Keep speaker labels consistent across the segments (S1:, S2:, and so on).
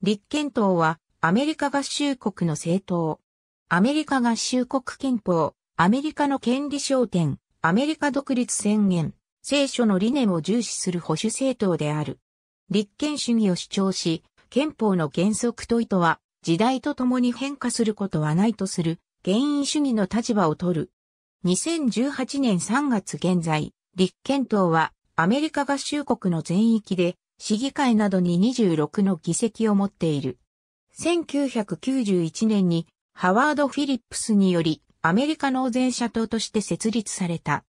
S1: 立憲党はアメリカ合衆国の政党。アメリカ合衆国憲法、アメリカの権利焦点、アメリカ独立宣言、聖書の理念を重視する保守政党である。立憲主義を主張し、憲法の原則と意図は、時代とともに変化することはないとする、原因主義の立場を取る。2018年3月現在、立憲党はアメリカ合衆国の全域で市議会などに26の議席を持っている。1991年にハワード・フィリップスによりアメリカ納税者党として設立された。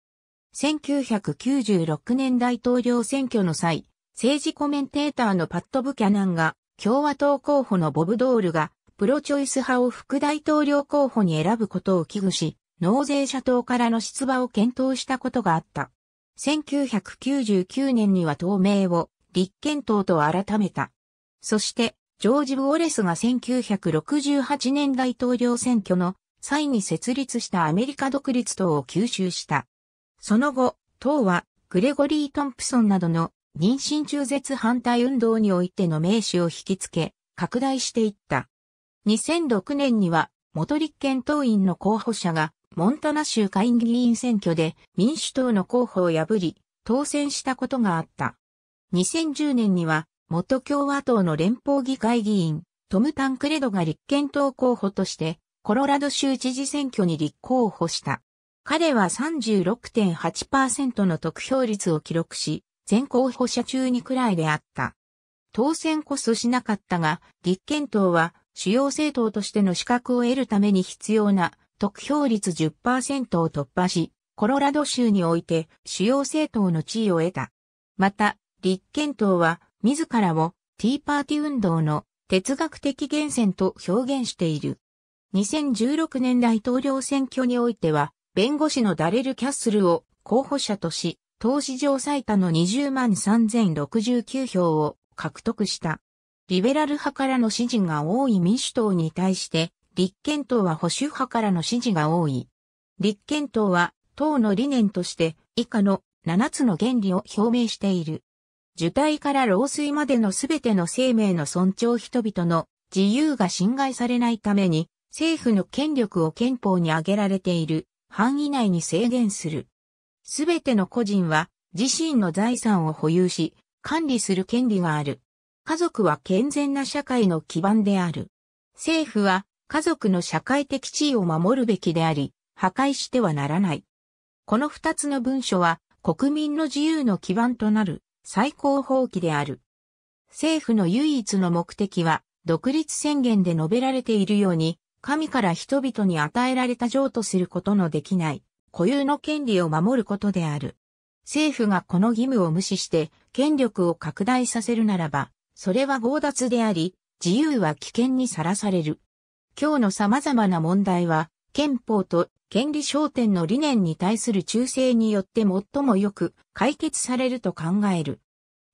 S1: 1996年大統領選挙の際、政治コメンテーターのパット・ブキャナンが共和党候補のボブ・ドールがプロチョイス派を副大統領候補に選ぶことを危惧し、納税者党からの出馬を検討したことがあった。1999年には党名を立憲党と改めた。そして、ジョージ・ウォレスが1968年大統領選挙の際に設立したアメリカ独立党を吸収した。その後、党はグレゴリー・トンプソンなどの妊娠中絶反対運動においての名手を引きつけ、拡大していった。2006年には、元立憲党員の候補者が、モンタナ州下院議員選挙で民主党の候補を破り、当選したことがあった。2010年には、元共和党の連邦議会議員、トム・タンクレドが立憲党候補として、コロラド州知事選挙に立候補した。彼は36.8%の得票率を記録し、全候補者中にくらいであった。当選こそしなかったが、立憲党は主要政党としての資格を得るために必要な得票率10%を突破し、コロラド州において主要政党の地位を得た。また、立憲党は自らをティーパーティ運動の哲学的源泉と表現している。2016年大統領選挙においては、弁護士のダレル・キャッスルを候補者とし、党史上最多の20万3069票を獲得した。リベラル派からの支持が多い民主党に対して、立憲党は保守派からの支持が多い。立憲党は党の理念として以下の7つの原理を表明している。受胎から老衰までのすべての生命の尊重人々の自由が侵害されないために、政府の権力を憲法に挙げられている範囲内に制限する。すべての個人は自身の財産を保有し、管理する権利がある。家族は健全な社会の基盤である。政府は家族の社会的地位を守るべきであり、破壊してはならない。この二つの文書は国民の自由の基盤となる。最高法規である。政府の唯一の目的は、独立宣言で述べられているように、神から人々に与えられた譲渡することのできない、固有の権利を守ることである。政府がこの義務を無視して、権力を拡大させるならば、それは強奪であり、自由は危険にさらされる。今日の様々な問題は、憲法と権利焦点の理念に対する忠誠によって最もよく解決されると考える。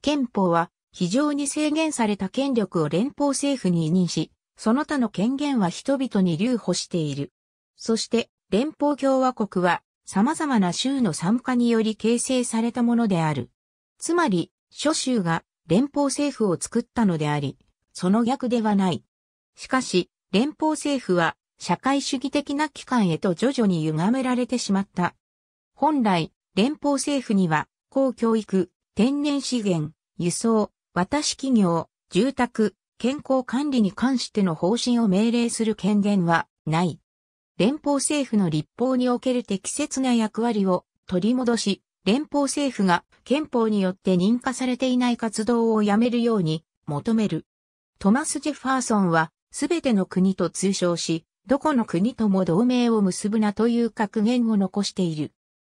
S1: 憲法は非常に制限された権力を連邦政府に委任し、その他の権限は人々に留保している。そして連邦共和国は様々な州の参加により形成されたものである。つまり、諸州が連邦政府を作ったのであり、その逆ではない。しかし、連邦政府は社会主義的な機関へと徐々に歪められてしまった。本来、連邦政府には、公教育、天然資源、輸送、渡し企業、住宅、健康管理に関しての方針を命令する権限はない。連邦政府の立法における適切な役割を取り戻し、連邦政府が憲法によって認可されていない活動をやめるように求める。トマス・ジェファーソンはすべての国と通称し、どこの国とも同盟を結ぶなという格言を残している。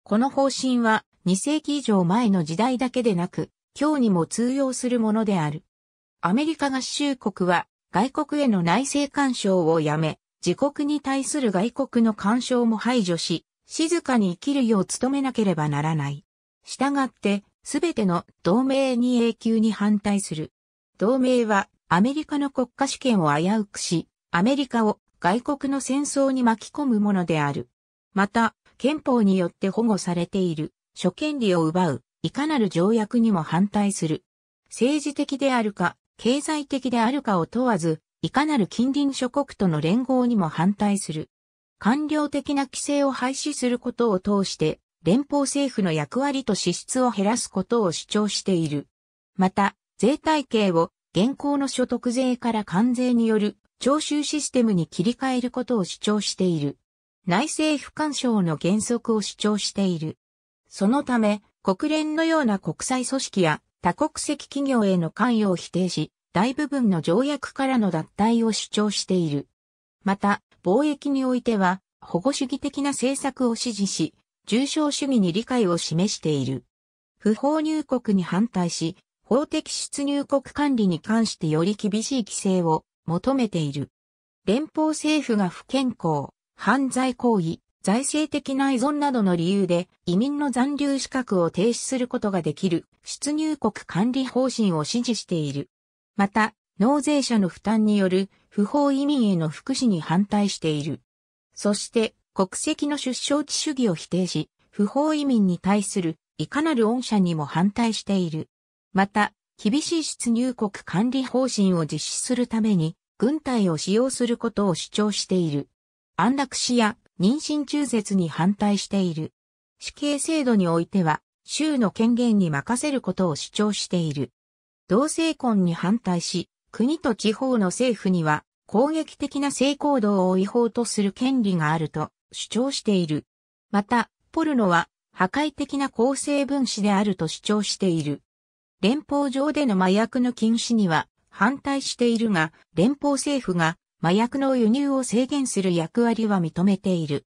S1: この方針は2世紀以上前の時代だけでなく、今日にも通用するものである。アメリカ合衆国は外国への内政干渉をやめ、自国に対する外国の干渉も排除し、静かに生きるよう努めなければならない。したがって、すべての同盟に永久に反対する。同盟はアメリカの国家主権を危うくし、アメリカを外国の戦争に巻き込むものである。また、憲法によって保護されている諸権利を奪う、いかなる条約にも反対する。政治的であるか、経済的であるかを問わず、いかなる近隣諸国との連合にも反対する。官僚的な規制を廃止することを通して、連邦政府の役割と支出を減らすことを主張している。また、税体系を現行の所得税から関税による徴収システムに切り替えることを主張している。内政不干渉の原則を主張している。そのため、国連のような国際組織や多国籍企業への関与を否定し、大部分の条約からの脱退を主張している。また、貿易においては、保護主義的な政策を支持し、重症主義に理解を示している。不法入国に反対し、法的出入国管理に関してより厳しい規制を求めている。連邦政府が不健康、犯罪行為、財政的な依存などの理由で移民の残留資格を停止することができる出入国管理方針を支持している。また、納税者の負担による不法移民への福祉に反対している。そして、国籍の出生地主義を否定し、不法移民に対するいかなる恩赦にも反対している。また、厳しい出入国管理方針を実施するために、軍隊を使用することを主張している。安楽死や妊娠中絶に反対している。死刑制度においては、州の権限に任せることを主張している。同性婚に反対し、国と地方の政府には攻撃的な性行動を違法とする権利があると主張している。また、ポルノは破壊的な構成分子であると主張している。連邦上での麻薬の禁止には反対しているが、連邦政府が麻薬の輸入を制限する役割は認めている。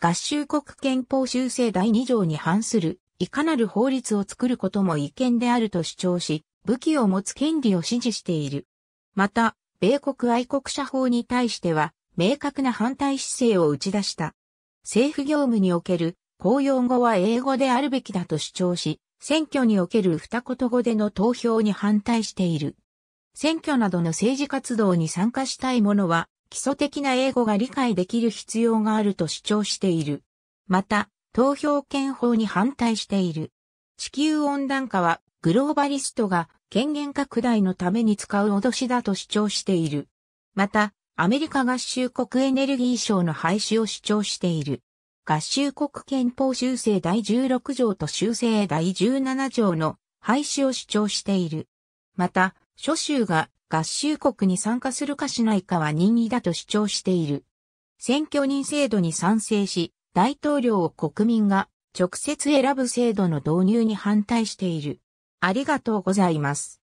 S1: 合衆国憲法修正第2条に反するいかなる法律を作ることも違憲であると主張し、武器を持つ権利を支持している。また、米国愛国者法に対しては、明確な反対姿勢を打ち出した。政府業務における公用語は英語であるべきだと主張し、選挙における二言語での投票に反対している。選挙などの政治活動に参加したい者は、基礎的な英語が理解できる必要があると主張している。また、投票権法に反対している。地球温暖化は、グローバリストが権限拡大のために使う脅しだと主張している。また、アメリカ合衆国エネルギー省の廃止を主張している。合衆国憲法修正第16条と修正第17条の廃止を主張している。また、諸州が合衆国に参加するかしないかは任意だと主張している。選挙人制度に賛成し、大統領を国民が直接選ぶ制度の導入に反対している。ありがとうございます。